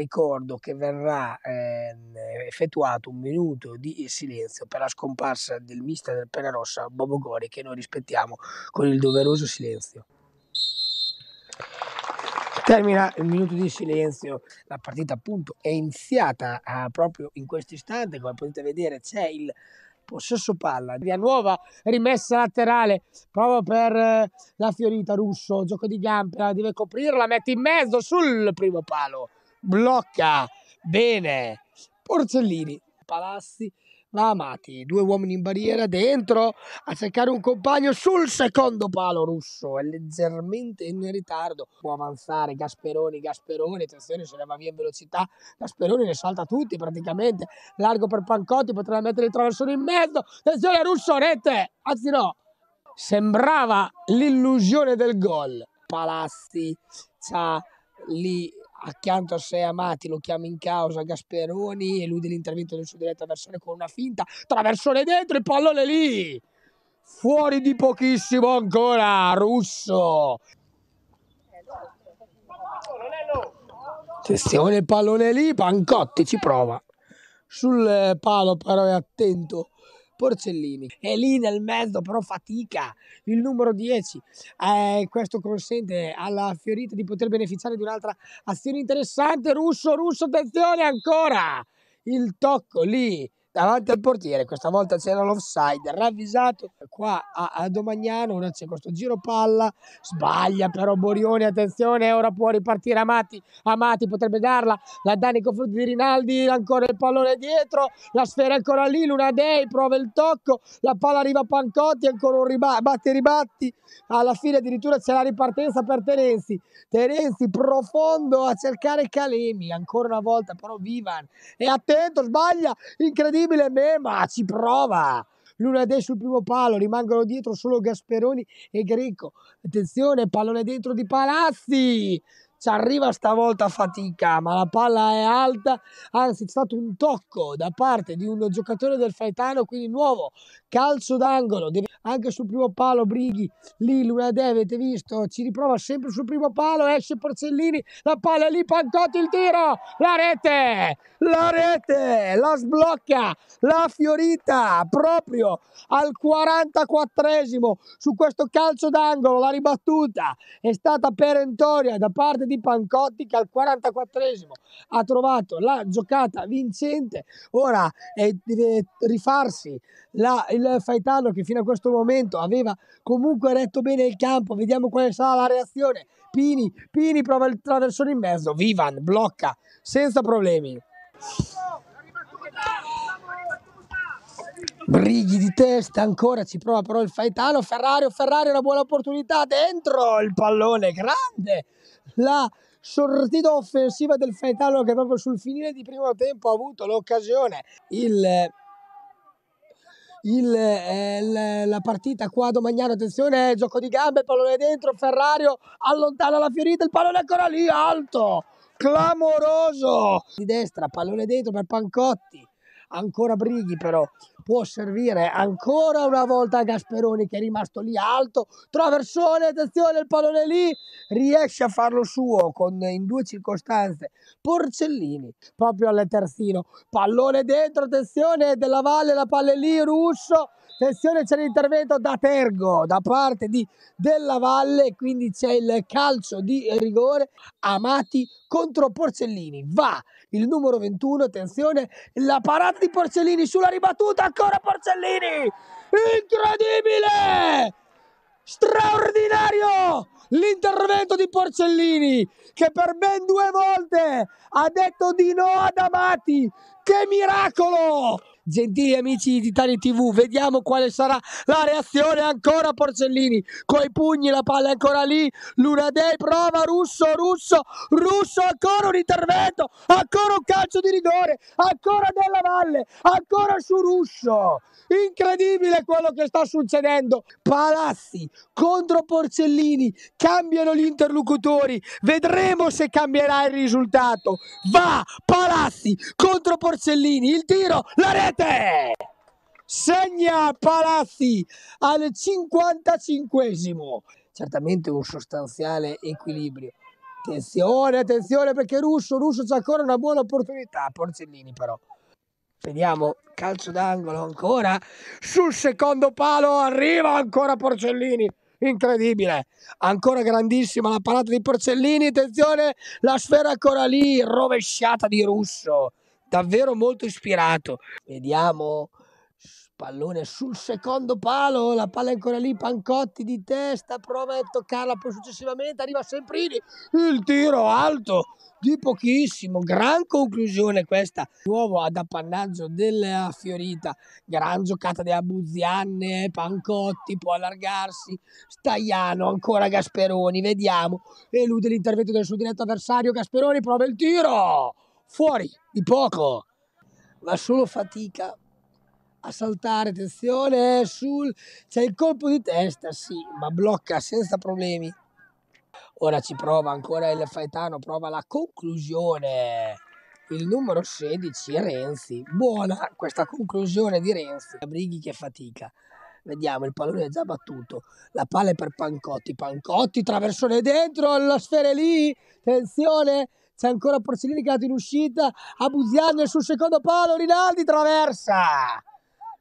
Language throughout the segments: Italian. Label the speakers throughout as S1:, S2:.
S1: ricordo che verrà eh, effettuato un minuto di silenzio per la scomparsa del mister del Pena Rossa, Bobo Gori che noi rispettiamo con il doveroso silenzio. Termina il minuto di silenzio, la partita appunto è iniziata ah, proprio in questo istante, come potete vedere c'è il possesso palla, via nuova rimessa laterale, proprio per eh, la Fiorita Russo, gioco di gambe, deve coprirla, mette in mezzo sul primo palo blocca bene Porcellini Palazzi, va amati, due uomini in barriera dentro a cercare un compagno sul secondo palo russo, è leggermente in ritardo, può avanzare Gasperoni, Gasperoni, attenzione se ne va via in velocità, Gasperoni ne salta tutti praticamente, largo per Pancotti, potrebbe mettere il traversone in mezzo, attenzione russo, rete, anzi no, sembrava l'illusione del gol, Palazzi c'ha lì accanto a sé Amati lo chiama in causa Gasperoni, elude l'intervento del suo diretto avversario con una finta, traversone dentro e pallone lì! Fuori di pochissimo ancora, Russo! Attenzione il pallone lì, Pancotti ci prova. Sul palo però è attento Porcellini. È lì nel mezzo, però fatica. Il numero 10. Eh, questo consente alla Fiorita di poter beneficiare di un'altra azione interessante. Russo, russo, attenzione ancora! Il tocco lì davanti al portiere, questa volta c'era l'offside, ravvisato qua a, a Domagnano, ora c'è questo giro palla, sbaglia però Borioni, attenzione, ora può ripartire Amati, Amati potrebbe darla, la Dani con confronti di Rinaldi, ancora il pallone dietro, la sfera è ancora lì, Luna Dei prova il tocco, la palla arriva a Pancotti, ancora un ribatti, batti ribatti, alla fine addirittura c'è la ripartenza per Terenzi, Terenzi profondo a cercare Calemi, ancora una volta però Vivan è attento, sbaglia, incredibile, incredibile ma ci prova. Luna dei sul primo palo, rimangono dietro solo Gasperoni e Greco. Attenzione, pallone dentro di Palazzi ci arriva stavolta a fatica, ma la palla è alta, anzi c'è stato un tocco da parte di un giocatore del Faetano, quindi nuovo calcio d'angolo, anche sul primo palo Brighi, lì lunedì avete visto, ci riprova sempre sul primo palo, esce Porcellini, la palla è lì, Pancotti il tiro, la rete, la rete, la sblocca, la Fiorita, proprio al 44esimo su questo calcio d'angolo, la ribattuta è stata perentoria da parte di Pancotti che al 44esimo ha trovato la giocata vincente. Ora eh, deve rifarsi la, il Faetano che fino a questo momento aveva comunque retto bene il campo. Vediamo quale sarà la reazione. Pini, Pini prova il traversone in mezzo. Vivan blocca senza problemi. Brighi di testa, ancora ci prova però il Faetano, Ferrario, Ferrario una buona opportunità, dentro il pallone, grande la sortita offensiva del Faetano che proprio sul finire di primo tempo ha avuto l'occasione. Il, il, eh, la partita qua a Domagnano, attenzione, gioco di gambe, pallone dentro, Ferrario allontana la Fiorita, il pallone ancora lì, alto, clamoroso. Di destra, pallone dentro per Pancotti, ancora Brighi però, può servire ancora una volta a Gasperoni che è rimasto lì alto, traversone, attenzione, il pallone lì, riesce a farlo suo con, in due circostanze, Porcellini proprio al terzino, pallone dentro, attenzione, della Valle, la palla lì, Russo, Attenzione, c'è l'intervento da Tergo da parte di Della Valle, quindi c'è il calcio di rigore. Amati contro Porcellini. Va il numero 21, attenzione, la parata di Porcellini sulla ribattuta, ancora Porcellini! Incredibile! straordinario l'intervento di Porcellini che per ben due volte ha detto di no ad Amati. Che miracolo! gentili amici di Italia TV, vediamo quale sarà la reazione ancora Porcellini, coi pugni la palla è ancora lì, Lunadei prova Russo, Russo, Russo ancora un intervento, ancora un calcio di rigore, ancora Della Valle, ancora su Russo, incredibile quello che sta succedendo, Palazzi contro Porcellini, cambiano gli interlocutori, vedremo se cambierà il risultato, va Palazzi contro Porcellini, il tiro, la rete, Conte segna Palazzi al 55 Certamente un sostanziale equilibrio. Attenzione, attenzione perché Russo, Russo c'è ancora una buona opportunità, Porcellini però. Vediamo, calcio d'angolo ancora, sul secondo palo arriva ancora Porcellini, incredibile, ancora grandissima la parata di Porcellini, attenzione, la sfera ancora lì, rovesciata di Russo, davvero molto ispirato. Vediamo, pallone sul secondo palo, la palla è ancora lì, Pancotti di testa, prova a toccarla, poi successivamente arriva Semprini, il tiro alto di pochissimo, gran conclusione questa, nuovo ad appannaggio della Fiorita, gran giocata di Abuzianne, Pancotti può allargarsi, Stagliano, ancora Gasperoni, vediamo, elude l'intervento del suo diretto avversario, Gasperoni prova il tiro! fuori di poco, ma solo fatica a saltare, attenzione, sul... c'è il colpo di testa, sì, ma blocca senza problemi. Ora ci prova ancora il Faetano, prova la conclusione. Il numero 16, Renzi. Buona questa conclusione di Renzi. Brighi che fatica. Vediamo, il pallone è già battuto. La palla è per Pancotti. Pancotti, traversone dentro, la sfera lì. Attenzione, c'è ancora Porcellini che è andato in uscita, Abuziani sul secondo palo, Rinaldi traversa!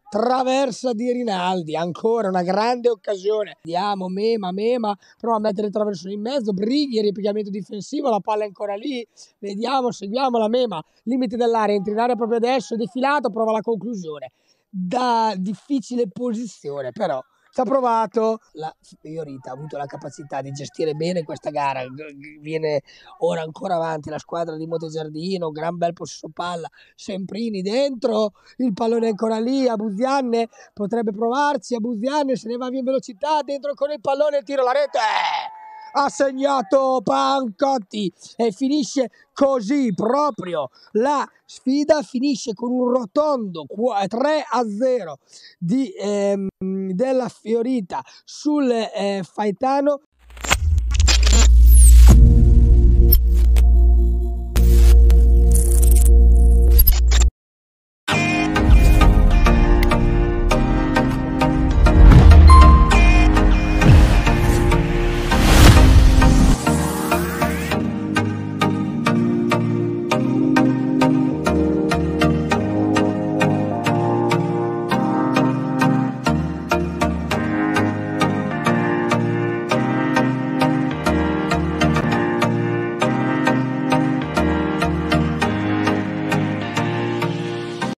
S1: Traversa di Rinaldi, ancora una grande occasione. Andiamo, Mema, Mema, prova a mettere il traversone in mezzo, Brighi, ripiegamento difensivo, la palla è ancora lì, vediamo, seguiamo la Mema, limite dell'area, entra in area proprio adesso, defilato, prova la conclusione. Da difficile posizione, però ci ha provato. La Fiorita ha avuto la capacità di gestire bene questa gara. Viene ora ancora avanti la squadra di Montesardino. Gran bel possesso palla. Semprini dentro. Il pallone è ancora lì. Abuzianne potrebbe provarci. Abuzianne se ne va via in velocità. Dentro con il pallone. Tiro la rete ha segnato Pancotti e finisce così proprio la sfida finisce con un rotondo 3 a 0 di, ehm, della Fiorita sul eh, Faetano